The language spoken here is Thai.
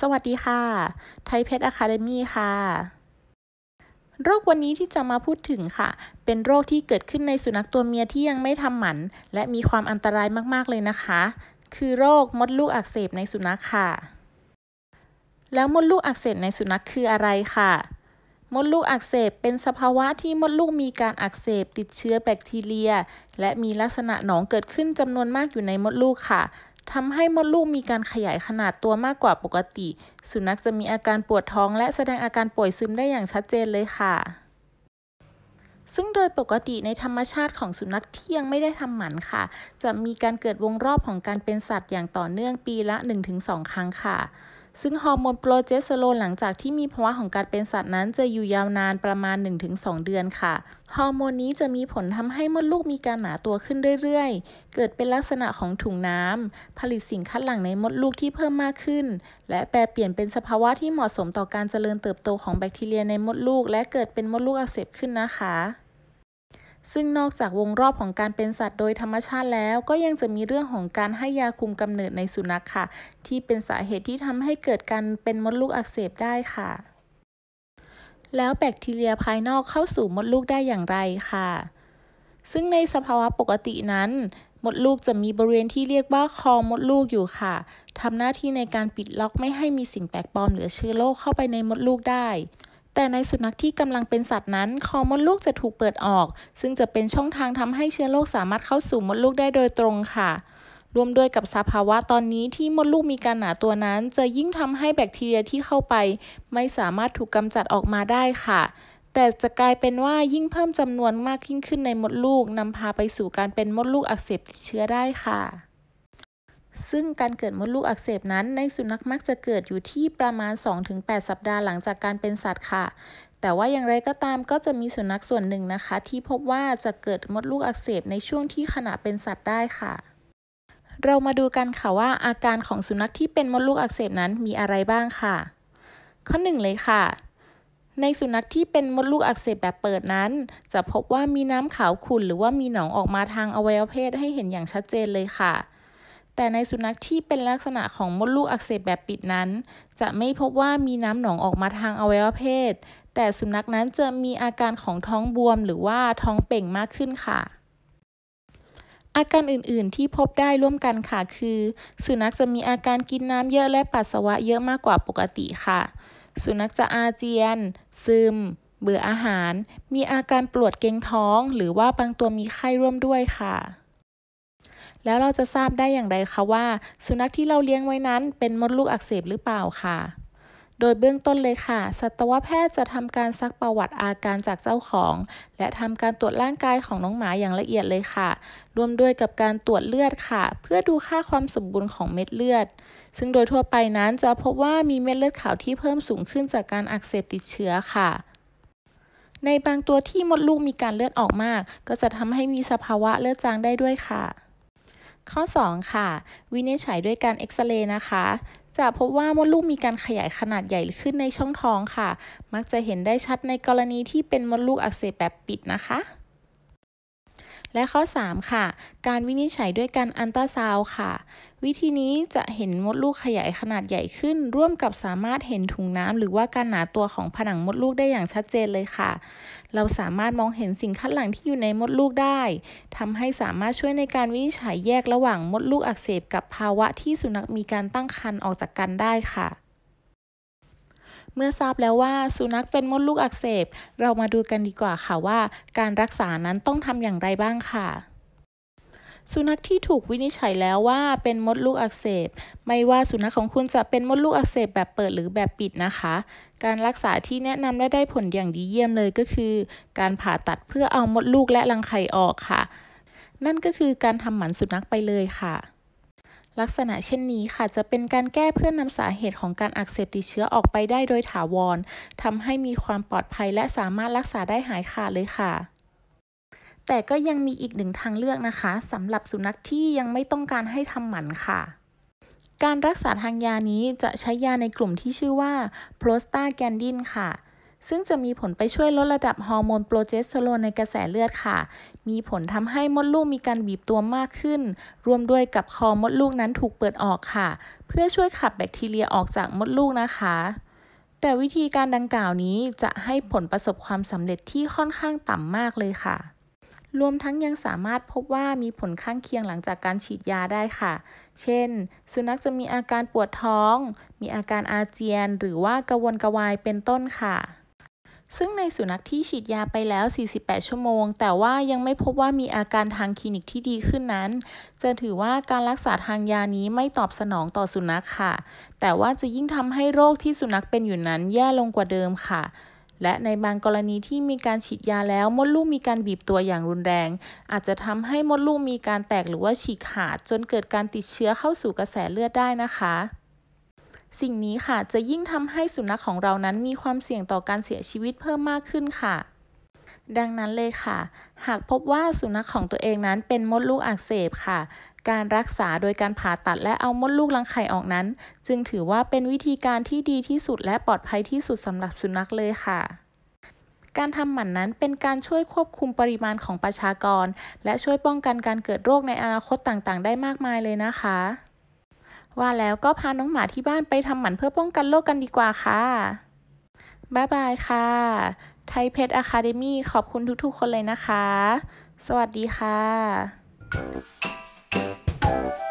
สวัสดีค่ะไทยเพชรอะคาเดมี่ค่ะ โรควันนี้ที่จะมาพูดถึงค่ะ เป็นโรคที่เกิดขึ้นในสุนัขตัวเมียที่ยังไม่ทำหมัน และมีความอันตรายมากๆเลยนะคะ คือโรคมดลูกอักเสบในสุนัขค่ะแล้วมดลูกอักเสบในสุนัขคืออะไรค่ะ มดลูกอักเสบเป็นสภาวะที่มดลูกมีการอักเสบติดเชื้อแบคทีเรีย และมีลักษณะหนองเกิดขึ้นจำนวนมากอยู่ในมดลูกค่ะทำให้มดลูกมีการขยายขนาดตัวมากกว่าปกติ สุนัขจะมีอาการปวดท้อง และแสดงอาการป่วยซึมได้อย่างชัดเจนเลยค่ะ ซึ่งโดยปกติในธรรมชาติของสุนัขที่ยังไม่ได้ทำหมันค่ะ จะมีการเกิดวงรอบของการเป็นสัตว์อย่างต่อเนื่องปีละ1-2ครั้งค่ะซึ่งฮอร์โมนโปรเจสเตอโรนหลังจากที่มีภาวะของการเป็นสัตว์นั้นจะอยู่ยาวนานประมาณ 1-2 เดือนค่ะ ฮอร์โมนนี้จะมีผลทำให้มดลูกมีการหนาตัวขึ้นเรื่อยๆ เกิดเป็นลักษณะของถุงน้ำ ผลิตสิ่งคัดหลั่งในมดลูกที่เพิ่มมากขึ้น และแปลเปลี่ยนเป็นสภาวะที่เหมาะสมต่อการเจริญเติบโตของแบคทีเรียในมดลูกและเกิดเป็นมดลูกอักเสบขึ้นนะคะซึ่งนอกจากวงรอบของการเป็นสัตว์โดยธรรมชาติแล้วก็ยังจะมีเรื่องของการให้ยาคุมกำเนิดในสุนัขค่ะ ที่เป็นสาเหตุที่ทำให้เกิดการเป็นมดลูกอักเสบได้ค่ะ แล้วแบคทีเรียภายนอกเข้าสู่มดลูกได้อย่างไรค่ะ ซึ่งในสภาวะปกตินั้นมดลูกจะมีบริเวณที่เรียกว่าคอมดลูกอยู่ค่ะทำหน้าที่ในการปิดล็อกไม่ให้มีสิ่งแปลกปลอมหรือเชื้อโรคเข้าไปในมดลูกได้แต่ในสุนัขที่กำลังเป็นสัตว์นั้นคอมดลูกจะถูกเปิดออก ซึ่งจะเป็นช่องทางทำให้เชื้อโรคสามารถเข้าสู่มดลูกได้โดยตรงค่ะรวมด้วยกับสภาวะตอนนี้ที่มดลูกมีการหนาตัวนั้น จะยิ่งทำให้แบคทีเรียที่เข้าไป ไม่สามารถถูกกำจัดออกมาได้ค่ะ แต่จะกลายเป็นว่ายิ่งเพิ่มจำนวนมากขึ้นในมดลูกนำพาไปสู่การเป็นมดลูกอักเสบติดเชื้อได้ค่ะซึ่งการเกิดมดลูกอักเสบนั้นในสุนัขมักจะเกิดอยู่ที่ประมาณ 2-8 สัปดาห์หลังจากการเป็นสัตว์ค่ะ แต่ว่าอย่างไรก็ตามก็จะมีสุนัขส่วนหนึ่งนะคะ ที่พบว่าจะเกิดมดลูกอักเสบในช่วงที่ขณะเป็นสัตว์ได้ค่ะ เรามาดูกันค่ะว่าอาการของสุนัขที่เป็นมดลูกอักเสบนั้นมีอะไรบ้างค่ะ ข้อ1เลยค่ะ ในสุนัขที่เป็นมดลูกอักเสบแบบเปิดนั้น จะพบว่ามีน้ำขาวขุ่นหรือว่ามีหนองออกมาทางอวัยวะเพศให้เห็นอย่างชัดเจนเลยค่ะแต่ในสุนัขที่เป็นลักษณะของมดลูกอักเสบแบบปิดนั้น จะไม่พบว่ามีน้ำหนองออกมาทางอวัยวะเพศแต่สุนัขนั้นจะมีอาการของท้องบวมหรือว่าท้องเป่งมากขึ้นค่ะ อาการอื่น ๆ ที่พบได้ร่วมกันค่ะคือ สุนัขจะมีอาการกินน้ำเยอะและปัสสาวะเยอะมากกว่าปกติค่ะ สุนัขจะอาเจียนซึมเบื่ออาหาร มีอาการปวดเกรงท้อง หรือว่าบางตัวมีไข้ร่วมด้วยค่ะแล้วเราจะทราบได้อย่างไรคะว่า สุนัขที่เราเลี้ยงไว้นั้นเป็นมดลูกอักเสบหรือเปล่าคะ่ะ โดยเบื้องต้นเลยค่ะสัตวแพทย์จะทำการซักประวัติอาการจากเจ้าของ และทำการตรวจร่างกายของน้องหมาอย่างละเอียดเลยค่ะ รวมด้วยกับการตรวจเลือดค่ะ เพื่อดูค่าความสมบูรณ์ของเม็ดเลือด ซึ่งโดยทั่วไปนั้นจะพบว่ามีเม็ดเลือดขาวที่เพิ่มสูงขึ้นจากการอักเสบติดเชื้อค่ะ ในบางตัวที่มดลูกมีการเลือดออกมาก ก็จะทำให้มีสภาวะเลือดจางได้ด้วยค่ะข้อ 2 ค่ะ วินิจฉัยด้วยการเอ็กซเรย์นะคะ จะพบว่ามดลูกมีการขยายขนาดใหญ่ขึ้นในช่องท้องค่ะ มักจะเห็นได้ชัดในกรณีที่เป็นมดลูกอักเสบแบบปิดนะคะและข้อ 3 ค่ะ การวินิจฉัยด้วยการอันตราซาวค่ะ วิธีนี้จะเห็นมดลูกขยายขนาดใหญ่ขึ้น ร่วมกับสามารถเห็นถุงน้ำหรือว่าการหนาตัวของผนังมดลูกได้อย่างชัดเจนเลยค่ะ เราสามารถมองเห็นสิ่งคัดหลังที่อยู่ในมดลูกได้ ทำให้สามารถช่วยในการวินิจฉัยแยกระหว่างมดลูกอักเสบกับภาวะที่สุนัขมีการตั้งครรภ์ออกจากกันได้ค่ะเมื่อทราบแล้วว่าสุนัขเป็นมดลูกอักเสบ เรามาดูกันดีกว่าค่ะว่าการรักษานั้นต้องทำอย่างไรบ้างค่ะ สุนัขที่ถูกวินิจฉัยแล้วว่าเป็นมดลูกอักเสบ ไม่ว่าสุนัขของคุณจะเป็นมดลูกอักเสบแบบเปิดหรือแบบปิดนะคะ การรักษาที่แนะนำและได้ผลอย่างดีเยี่ยมเลยก็คือ การผ่าตัดเพื่อเอามดลูกและรังไข่ออกค่ะ นั่นก็คือการทำหมันสุนัขไปเลยค่ะลักษณะเช่นนี้ค่ะจะเป็นการแก้เพื่อนนำสาเหตุของการอักเสบติดเชื้อออกไปได้โดยถาวรทำให้มีความปลอดภัยและสามารถรักษาได้หายขาดเลยค่ะ แต่ก็ยังมีอีกหนึ่งทางเลือกนะคะสำหรับสุนัขที่ยังไม่ต้องการให้ทำหมันค่ะ การรักษาทางยานี้จะใช้ยาในกลุ่มที่ชื่อว่าโพลสตาแกนดินค่ะซึ่งจะมีผลไปช่วยลดระดับฮอร์โมนโปรเจสเตอโรนในกระแสเลือดค่ะ มีผลทำให้มดลูกมีการบีบตัวมากขึ้น รวมด้วยกับคอมดลูกนั้นถูกเปิดออกค่ะ เพื่อช่วยขับแบคทีเรียออกจากมดลูกนะคะ แต่วิธีการดังกล่าวนี้จะให้ผลประสบความสำเร็จที่ค่อนข้างต่ำมากเลยค่ะ รวมทั้งยังสามารถพบว่ามีผลข้างเคียงหลังจากการฉีดยาได้ค่ะ เช่น สุนัขจะมีอาการปวดท้อง มีอาการอาเจียน หรือว่ากระวนกระวายเป็นต้นค่ะซึ่งในสุนัขที่ฉีดยาไปแล้ว 48 ชั่วโมง แต่ว่ายังไม่พบว่ามีอาการทางคลินิกที่ดีขึ้นนั้นจะถือว่าการรักษาทางยานี้ไม่ตอบสนองต่อสุนัขค่ะ แต่ว่าจะยิ่งทำให้โรคที่สุนัขเป็นอยู่นั้น แย่ลงกว่าเดิมค่ะ และในบางกรณีที่มีการฉีดยาแล้วมดลูกมีการบีบตัวอย่างรุนแรง อาจจะทำให้มดลูกมีการแตกหรือว่าฉีกขาด จนเกิดการติดเชื้อเข้าสู่กระแสเลือดได้นะคะสิ่งนี้ค่ะจะยิ่งทำให้ สุนัขของเรานั้นมีความเสี่ยงต่อการเสียชีวิตเพิ่มมากขึ้นค่ะ ดังนั้นเลยค่ะ หากพบว่าสุนัขของตัวเองนั้นเป็นมดลูกอักเสบค่ะ การรักษาโดยการผ่าตัดและเอามดลูกรังไข่ออกนั้น จึงถือว่าเป็นวิธีการที่ดีที่สุดและปลอดภัยที่สุดสำหรับสุนัขเลยค่ะ การทำหมันนั้นเป็นการช่วยควบคุมปริมาณของประชากร และช่วยป้องกันการเกิดโรคในอนาคตต่างๆ ได้มากมายเลยนะคะว่าแล้วก็พาน้องหมาที่บ้านไปทำหมันเพื่อป้องกันโรคกกันดีกว่าค่ะ บ๊ายบายค่ะ ไทยเพชรอะคาเดมี่ขอบคุณทุกๆคนเลยนะคะ สวัสดีค่ะ